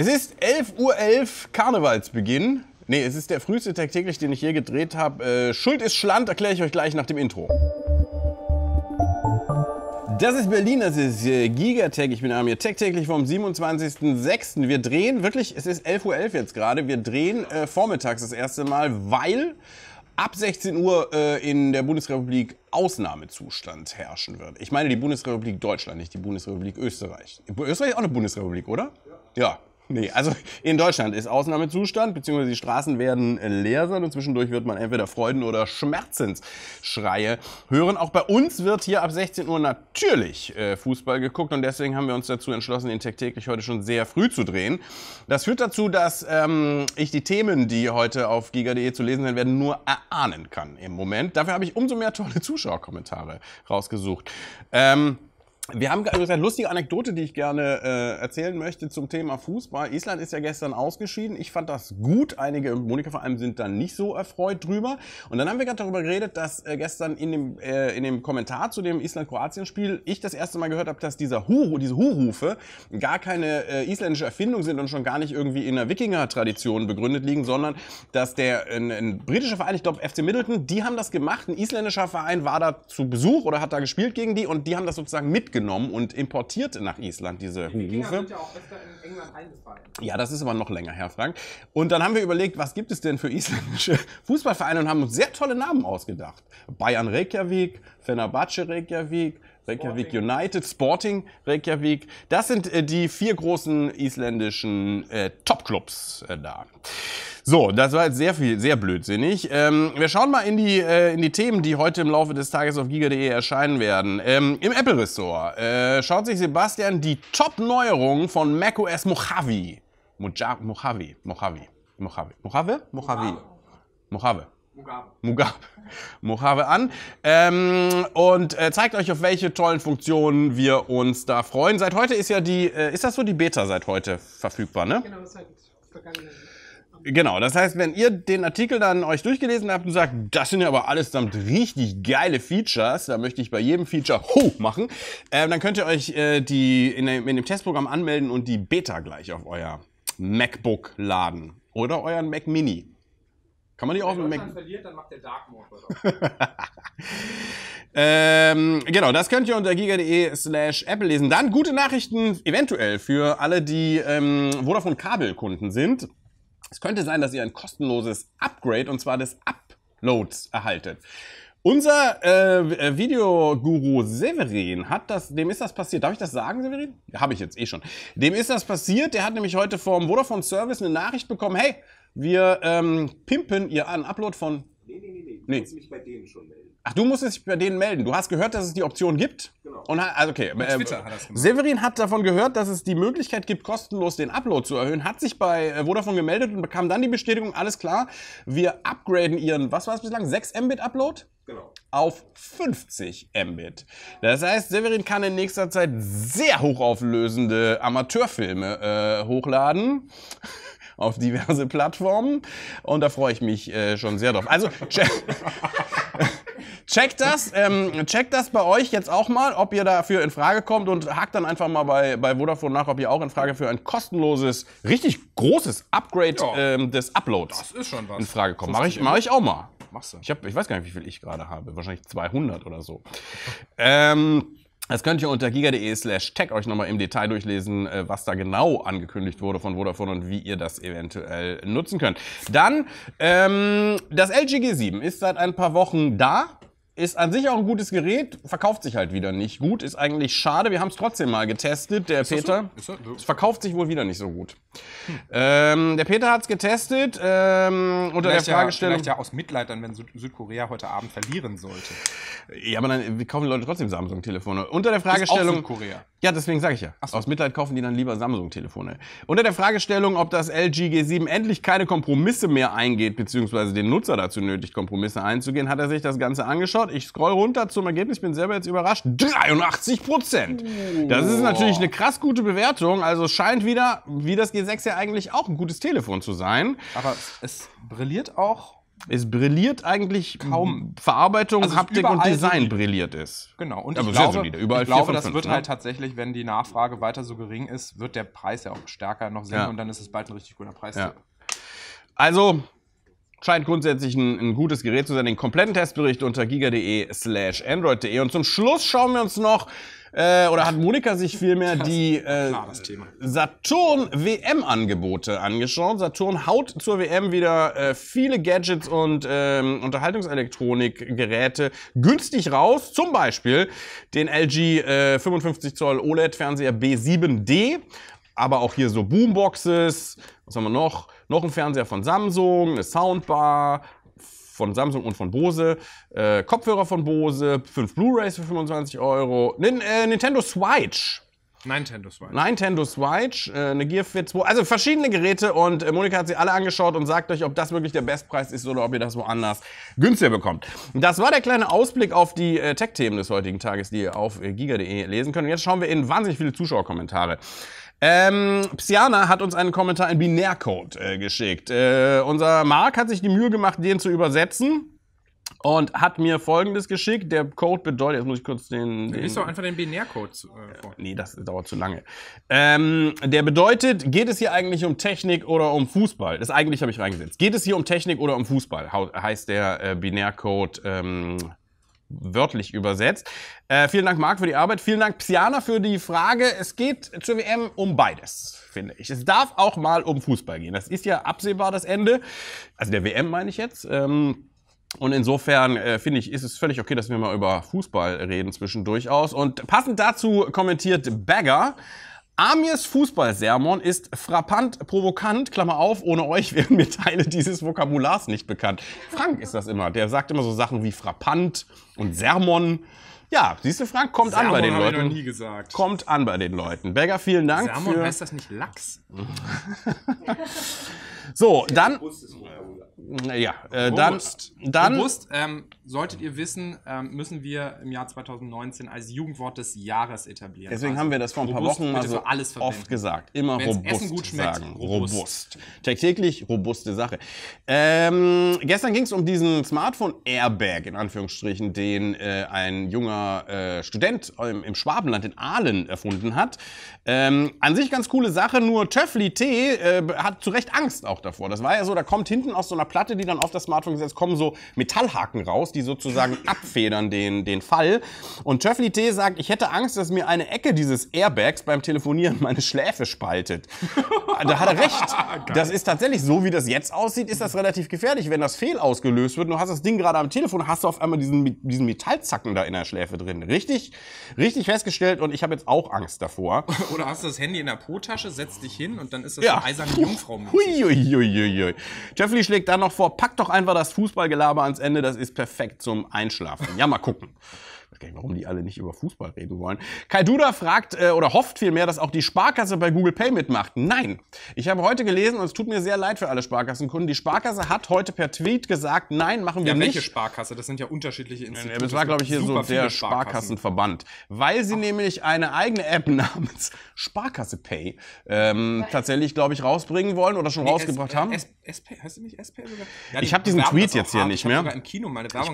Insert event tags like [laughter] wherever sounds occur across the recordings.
Es ist 11.11 Uhr .11 Karnevalsbeginn. Nee, es ist der früheste Tag täglich, den ich je gedreht habe. Äh, Schuld ist Schland, erkläre ich euch gleich nach dem Intro. Das ist Berlin, das ist äh, Gigatech. Ich bin Amir Tech täglich vom 27.06. Wir drehen wirklich, es ist 11.11 Uhr .11 jetzt gerade, wir drehen äh, vormittags das erste Mal, weil ab 16 Uhr äh, in der Bundesrepublik Ausnahmezustand herrschen wird. Ich meine die Bundesrepublik Deutschland, nicht die Bundesrepublik Österreich. Österreich ist auch eine Bundesrepublik, oder? Ja. ja. Nee, also in Deutschland ist Ausnahmezustand, beziehungsweise die Straßen werden äh, leer sein und zwischendurch wird man entweder Freuden- oder Schmerzensschreie hören. Auch bei uns wird hier ab 16 Uhr natürlich äh, Fußball geguckt und deswegen haben wir uns dazu entschlossen, den Tech täglich heute schon sehr früh zu drehen. Das führt dazu, dass ähm, ich die Themen, die heute auf giga.de zu lesen sein werden, nur erahnen kann im Moment. Dafür habe ich umso mehr tolle Zuschauerkommentare rausgesucht. Ähm, wir haben übrigens eine lustige Anekdote, die ich gerne äh, erzählen möchte zum Thema Fußball. Island ist ja gestern ausgeschieden. Ich fand das gut. Einige Monika vor allem sind da nicht so erfreut drüber. Und dann haben wir gerade darüber geredet, dass äh, gestern in dem, äh, in dem Kommentar zu dem Island-Kroatien-Spiel ich das erste Mal gehört habe, dass dieser Huru, diese Hurufe gar keine äh, isländische Erfindung sind und schon gar nicht irgendwie in der Wikinger-Tradition begründet liegen, sondern dass der ein, ein britischer Verein, ich glaube FC Middleton, die haben das gemacht. Ein isländischer Verein war da zu Besuch oder hat da gespielt gegen die und die haben das sozusagen mitgebracht mitgenommen und importiert nach Island diese die Hurufe. Sind ja, auch öfter in England ja, das ist aber noch länger, Herr Frank. Und dann haben wir überlegt, was gibt es denn für isländische [laughs] Fußballvereine und haben uns sehr tolle Namen ausgedacht. Bayern Reykjavik, Fenerbahce Reykjavik, Reykjavik United, Sporting Reykjavik. Das sind äh, die vier großen isländischen äh, Top-Clubs äh, da. So, das war jetzt sehr viel, sehr blödsinnig. Ähm, wir schauen mal in die, äh, in die Themen, die heute im Laufe des Tages auf giga.de erscheinen werden. Ähm, Im Apple Ressort äh, schaut sich Sebastian die Top-Neuerungen von macOS Mojave. Moja Mojave, Mojave, Mojave, Mojave, Mojave, Mojave. Mojave. Mugabe. Mugabe, [laughs] Mugabe an ähm, und äh, zeigt euch, auf welche tollen Funktionen wir uns da freuen. Seit heute ist ja die, äh, ist das so die Beta seit heute verfügbar, ne? Genau, seit vergangenen. Genau, das heißt, wenn ihr den Artikel dann euch durchgelesen habt und sagt, das sind ja aber allesamt richtig geile Features, da möchte ich bei jedem Feature ho machen, äh, dann könnt ihr euch äh, die in dem, in dem, Testprogramm anmelden und die Beta gleich auf euer MacBook laden oder euren Mac Mini. Kann man die auch Wenn man verliert, dann macht der Dark Mode oder [laughs] ähm, Genau, das könnt ihr unter giga.de slash Apple lesen. Dann gute Nachrichten eventuell für alle, die ähm, Vodafone Kabelkunden sind. Es könnte sein, dass ihr ein kostenloses Upgrade und zwar des Uploads erhaltet. Unser äh, äh Videoguru Severin hat das, dem ist das passiert. Darf ich das sagen, Severin? Habe ich jetzt eh schon. Dem ist das passiert. Der hat nämlich heute vom Vodafone Service eine Nachricht bekommen. Hey, wir ähm, pimpen ihr an. Upload von. Nee, nee, nee, nee. nee. musst mich bei denen schon melden. Ach, du musst dich bei denen melden. Du hast gehört, dass es die Option gibt. Genau. Und hat, also okay. Äh, Twitter hat das Severin hat davon gehört, dass es die Möglichkeit gibt, kostenlos den Upload zu erhöhen, hat sich bei äh, Vodafone gemeldet und bekam dann die Bestätigung, alles klar, wir upgraden ihren, was war es bislang, 6 Mbit Upload? Genau. Auf 50 Mbit. Das heißt, Severin kann in nächster Zeit sehr hochauflösende Amateurfilme äh, hochladen auf diverse Plattformen. Und da freue ich mich äh, schon sehr drauf. Also, check, [laughs] checkt das, ähm, checkt das bei euch jetzt auch mal, ob ihr dafür in Frage kommt und hakt dann einfach mal bei, bei Vodafone nach, ob ihr auch in Frage für ein kostenloses, richtig großes Upgrade ja. ähm, des Uploads das ist schon was. in Frage kommt. Mache ich, mach ich auch mal. Machst du. Ich, hab, ich weiß gar nicht, wie viel ich gerade habe. Wahrscheinlich 200 oder so. [laughs] ähm, das könnt ihr unter giga.de slash tech euch nochmal im Detail durchlesen, äh, was da genau angekündigt wurde von Vodafone und wie ihr das eventuell nutzen könnt. Dann, ähm, das LG G7 ist seit ein paar Wochen da ist an sich auch ein gutes Gerät, verkauft sich halt wieder nicht gut, ist eigentlich schade. Wir haben es trotzdem mal getestet, der ist Peter. So? So? Es verkauft sich wohl wieder nicht so gut. Hm. Ähm, der Peter hat es getestet ähm, unter vielleicht der Fragestellung. Ja, vielleicht ja aus Mitleid dann, wenn Süd Südkorea heute Abend verlieren sollte. Ja, aber dann kaufen die Leute trotzdem Samsung-Telefone. Unter der Fragestellung. Ist auch Südkorea. Ja, deswegen sage ich ja. So. Aus Mitleid kaufen die dann lieber Samsung-Telefone. Unter der Fragestellung, ob das LG G7 endlich keine Kompromisse mehr eingeht, beziehungsweise den Nutzer dazu nötig, Kompromisse einzugehen, hat er sich das Ganze angeschaut. Ich scroll runter zum Ergebnis, bin selber jetzt überrascht. 83 Prozent! Das ist natürlich eine krass gute Bewertung. Also scheint wieder, wie das G6 ja eigentlich auch ein gutes Telefon zu sein. Aber es brilliert auch es brilliert eigentlich kaum Verarbeitung, also Haptik und Design brilliert ist. Genau. Und Aber ich glaube, solide. Überall ich glaube das 5, wird ne? halt tatsächlich, wenn die Nachfrage weiter so gering ist, wird der Preis ja auch stärker noch sinken ja. und dann ist es bald ein richtig guter Preis. Ja. Also scheint grundsätzlich ein, ein, gutes Gerät zu sein. Den kompletten Testbericht unter giga.de slash android.de. Und zum Schluss schauen wir uns noch äh, oder hat Monika sich vielmehr die äh, Saturn-WM-Angebote angeschaut. Saturn haut zur WM wieder äh, viele Gadgets und ähm, Unterhaltungselektronikgeräte günstig raus. Zum Beispiel den LG äh, 55 Zoll OLED-Fernseher B7D, aber auch hier so Boomboxes. Was haben wir noch? Noch ein Fernseher von Samsung, eine Soundbar, von Samsung und von Bose, äh, Kopfhörer von Bose, 5 Blu-Rays für 25 Euro, N äh, Nintendo Switch. Nintendo Switch. Nintendo Switch, äh, eine Gear Fit 2, also verschiedene Geräte und äh, Monika hat sie alle angeschaut und sagt euch, ob das wirklich der Bestpreis ist oder ob ihr das woanders günstiger bekommt. Das war der kleine Ausblick auf die äh, Tech-Themen des heutigen Tages, die ihr auf äh, giga.de lesen könnt. Und jetzt schauen wir in wahnsinnig viele Zuschauerkommentare. Ähm, Psiana hat uns einen Kommentar in Binärcode äh, geschickt. Äh, unser Mark hat sich die Mühe gemacht, den zu übersetzen. Und hat mir folgendes geschickt. Der Code bedeutet, jetzt muss ich kurz den. den ist doch einfach den Binärcode äh, vor. Nee, das dauert zu lange. Ähm, der bedeutet, geht es hier eigentlich um Technik oder um Fußball? Das eigentlich habe ich reingesetzt. Geht es hier um Technik oder um Fußball? Heißt der äh, Binärcode ähm, wörtlich übersetzt. Äh, vielen Dank, Marc, für die Arbeit. Vielen Dank, Psiana, für die Frage. Es geht zur WM um beides, finde ich. Es darf auch mal um Fußball gehen. Das ist ja absehbar das Ende. Also der WM meine ich jetzt. Ähm und insofern äh, finde ich, ist es völlig okay, dass wir mal über Fußball reden zwischendurch aus. Und passend dazu kommentiert Bagger. Amirs Fußballsermon ist frappant provokant, Klammer auf, ohne euch wären mir Teile dieses Vokabulars nicht bekannt. Frank ist das immer, der sagt immer so Sachen wie frappant und Sermon. Ja, siehst du, Frank, kommt Sermon an bei den Leuten. Ich noch nie gesagt. Kommt an bei den Leuten. Berger, vielen Dank. Sermon für... heißt das nicht Lachs. [laughs] so, dann. Ja, äh, Robust. dann. Robust, ähm, solltet ihr wissen, ähm, müssen wir im Jahr 2019 als Jugendwort des Jahres etablieren. Deswegen also haben wir das vor ein paar Wochen mal so alles oft gesagt. Immer Wenn's robust Essen gut schmeckt, sagen. Robust. robust. Tagtäglich robuste Sache. Ähm, gestern ging es um diesen Smartphone-Airbag, in Anführungsstrichen, den äh, ein junger äh, Student im, im, Schwabenland in Aalen erfunden hat. Ähm, an sich ganz coole Sache, nur Töffli T äh, hat zu Recht Angst auch davor. Das war ja so, da kommt hinten aus so einer Platte, die dann auf das Smartphone gesetzt kommen so Metallhaken raus, die sozusagen [laughs] abfedern den, den Fall. Und Töffli T sagt, ich hätte Angst, dass mir eine Ecke dieses Airbags beim Telefonieren [laughs] meine Schläfe spaltet. da hat er recht. [laughs] Das ist tatsächlich so, wie das jetzt aussieht, ist das relativ gefährlich. Wenn das fehl ausgelöst wird, du hast das Ding gerade am Telefon, hast du auf einmal diesen, diesen Metallzacken da in der Schläfe drin. Richtig, richtig festgestellt und ich habe jetzt auch Angst davor. Oder hast du das Handy in der Po-Tasche, setzt dich hin und dann ist das ja. eine eiserne Jungfrau. Huiuiuiui. Hui, Jeffrey schlägt dann noch vor, pack doch einfach das Fußballgelaber ans Ende, das ist perfekt zum Einschlafen. Ja, mal gucken. Ich weiß gar nicht, warum die alle nicht über Fußball reden wollen. Kai Duda fragt äh, oder hofft vielmehr, dass auch die Sparkasse bei Google Pay mitmacht. Nein. Ich habe heute gelesen und es tut mir sehr leid für alle Sparkassenkunden. Die Sparkasse hat heute per Tweet gesagt, nein, machen wir ja, nicht. Welche Sparkasse? Das sind ja unterschiedliche Institutionen. das war, glaube ich, hier so der Sparkassenverband. Weil sie Ach. nämlich eine eigene App [laughs] namens Sparkasse Pay ähm, tatsächlich, glaube ich, rausbringen wollen oder schon nee, rausgebracht S haben. S SP, heißt du nicht SP sogar? Ja, ich habe diesen Tweet jetzt hier nicht mehr. Ich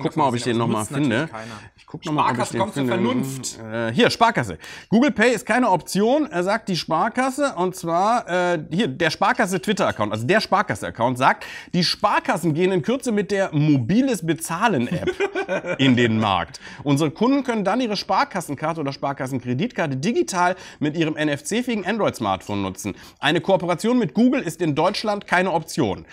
guck mal, ob ich den nochmal finde. Ich guck nochmal Sparkasse kommt zur Vernunft. Äh, hier, Sparkasse. Google Pay ist keine Option, sagt die Sparkasse. Und zwar, äh, hier, der Sparkasse Twitter-Account, also der Sparkasse-Account sagt, die Sparkassen gehen in Kürze mit der Mobiles Bezahlen-App [laughs] in den Markt. Unsere Kunden können dann ihre Sparkassenkarte oder Sparkassenkreditkarte digital mit ihrem NFC-fähigen Android-Smartphone nutzen. Eine Kooperation mit Google ist in Deutschland keine Option.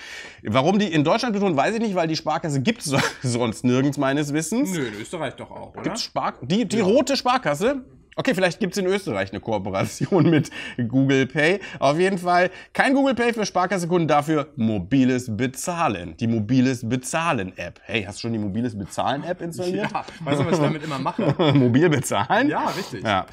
Warum die in Deutschland betonen, weiß ich nicht, weil die Sparkasse gibt es [laughs] sonst nirgends meines Wissens. Nö, in Österreich doch auch, oder? Spark die die ja. rote Sparkasse? Okay, vielleicht gibt's in Österreich eine Kooperation [laughs] mit Google Pay. Auf jeden Fall kein Google Pay für Sparkassekunden, dafür mobiles Bezahlen. Die mobiles Bezahlen-App. Hey, hast du schon die mobiles Bezahlen-App installiert? Ja, weißt du, was ich damit immer mache? [laughs] Mobil bezahlen? Ja, richtig. Ja.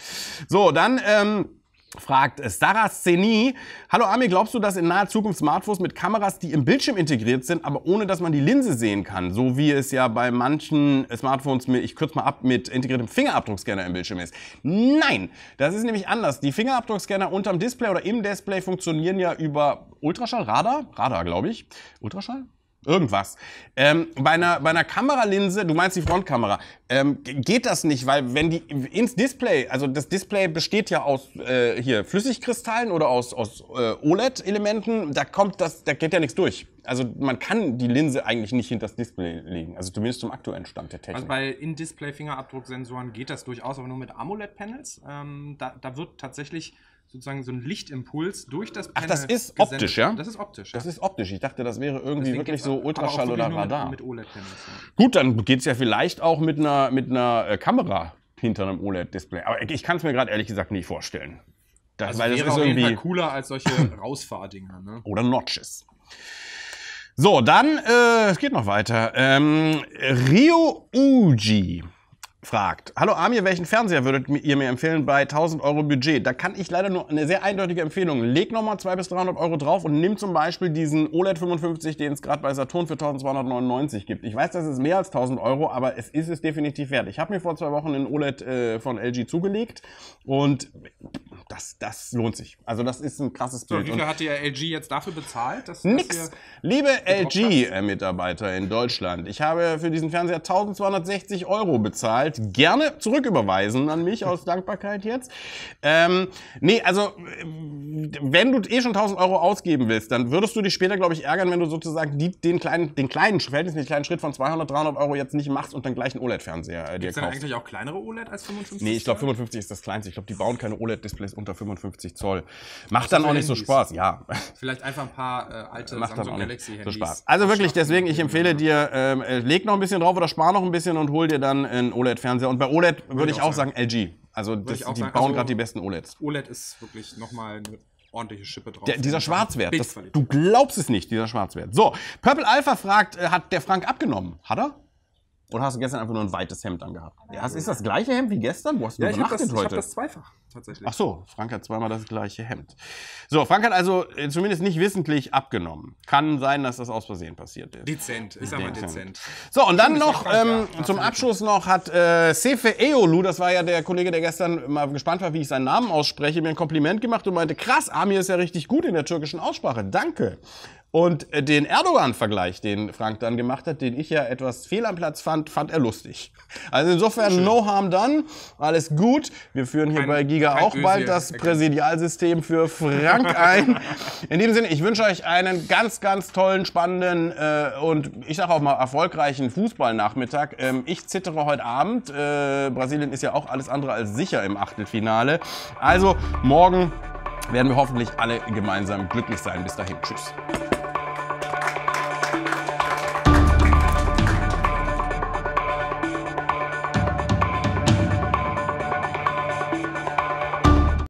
So, dann... Ähm, Fragt Saraseni, hallo Ami, glaubst du, dass in naher Zukunft Smartphones mit Kameras, die im Bildschirm integriert sind, aber ohne dass man die Linse sehen kann, so wie es ja bei manchen Smartphones, mit, ich kürze mal ab, mit integriertem Fingerabdruckscanner im Bildschirm ist? Nein, das ist nämlich anders. Die Fingerabdruckscanner unterm Display oder im Display funktionieren ja über Ultraschall, Radar, Radar glaube ich, Ultraschall, Irgendwas. Ähm, bei, einer, bei einer Kameralinse, du meinst die Frontkamera, ähm, geht das nicht, weil wenn die ins Display, also das Display besteht ja aus äh, hier Flüssigkristallen oder aus, aus äh, OLED-Elementen, da kommt das, da geht ja nichts durch. Also man kann die Linse eigentlich nicht hinter das Display legen, also zumindest zum aktuellen Stand der also Technik. Also bei In-Display-Fingerabdrucksensoren geht das durchaus, aber nur mit AMOLED-Panels. Ähm, da, da wird tatsächlich sozusagen so ein Lichtimpuls durch das Panel Ach, das ist gesendet. optisch, ja? Das ist optisch. Ja. Das ist optisch. Ich dachte, das wäre irgendwie Deswegen wirklich so Ultraschall wirklich oder Radar. Mit, mit OLED ja. Gut, dann geht es ja vielleicht auch mit einer, mit einer äh, Kamera hinter einem OLED-Display. Aber ich kann es mir gerade ehrlich gesagt nicht vorstellen. Das, also weil wäre das ist irgendwie cooler als solche [laughs] Rausfahrdinger. Ne? Oder Notches. So, dann, äh, es geht noch weiter. Ähm, Ryo Uji fragt, hallo Amir, welchen Fernseher würdet ihr mir empfehlen bei 1000 Euro Budget? Da kann ich leider nur eine sehr eindeutige Empfehlung. Leg nochmal 200 bis 300 Euro drauf und nimm zum Beispiel diesen OLED 55, den es gerade bei Saturn für 1299 gibt. Ich weiß, das ist mehr als 1000 Euro, aber es ist es definitiv wert. Ich habe mir vor zwei Wochen einen OLED äh, von LG zugelegt und das, das lohnt sich. Also das ist ein krasses Bild. So, wie viel hat ihr LG jetzt dafür bezahlt? Dass, nix. Dass Liebe LG-Mitarbeiter äh, in Deutschland, ich habe für diesen Fernseher 1260 Euro bezahlt. Gerne zurücküberweisen an mich aus Dankbarkeit jetzt. Ähm, nee, also äh, wenn du eh schon 1000 Euro ausgeben willst, dann würdest du dich später, glaube ich, ärgern, wenn du sozusagen die, den kleinen, den kleinen, verhältnismäßig kleinen Schritt von 200, 300 Euro jetzt nicht machst und dann gleich einen OLED-Fernseher äh, dir kaufst. Ist eigentlich auch kleinere OLED als 55? Nee, ich glaube 55 ist das kleinste. Ich glaube, die bauen keine OLED-Displays unter 55 Zoll. Macht dann auch nicht so Spaß, ja. Vielleicht einfach ein paar äh, alte Macht Samsung Galaxy Handys. So Spaß. Also wirklich, deswegen, ich empfehle dir, ähm, äh, leg noch ein bisschen drauf oder spar noch ein bisschen und hol dir dann einen OLED-Fernseher. Und bei OLED würde würd ich auch sagen, LG. Also das, die bauen also, gerade die besten OLEDs. OLED ist wirklich nochmal eine ordentliche Schippe drauf. Der, dieser Schwarzwert, das, du glaubst es nicht, dieser Schwarzwert. So, Purple Alpha fragt, äh, hat der Frank abgenommen? Hat er? Oder hast du gestern einfach nur ein weites Hemd angehabt? Ja, ist das gleiche Hemd wie gestern? Wo hast du ja, ich habe das, ich heute? hab das zweifach tatsächlich. Ach so, Frank hat zweimal das gleiche Hemd. So, Frank hat also äh, zumindest nicht wissentlich abgenommen. Kann sein, dass das aus Versehen passiert ist. Dezent, ist aber dezent. dezent. So, und dann noch ähm, ja, zum Abschluss noch hat äh, Sefe Eolu, das war ja der Kollege, der gestern mal gespannt war, wie ich seinen Namen ausspreche, mir ein Kompliment gemacht und meinte, krass, Amir ist ja richtig gut in der türkischen Aussprache. Danke. Und äh, den Erdogan-Vergleich, den Frank dann gemacht hat, den ich ja etwas fehl am Platz fand, fand er lustig. Also insofern, Schön. no harm done, alles gut. Wir führen hier kein, bei Giga auch bald das Präsidialsystem für Frank [laughs] ein. In dem Sinne, ich wünsche euch einen ganz, ganz tollen, spannenden äh, und ich sage auch mal erfolgreichen Fußballnachmittag. Ähm, ich zittere heute Abend. Äh, Brasilien ist ja auch alles andere als sicher im Achtelfinale. Also morgen werden wir hoffentlich alle gemeinsam glücklich sein. Bis dahin, tschüss.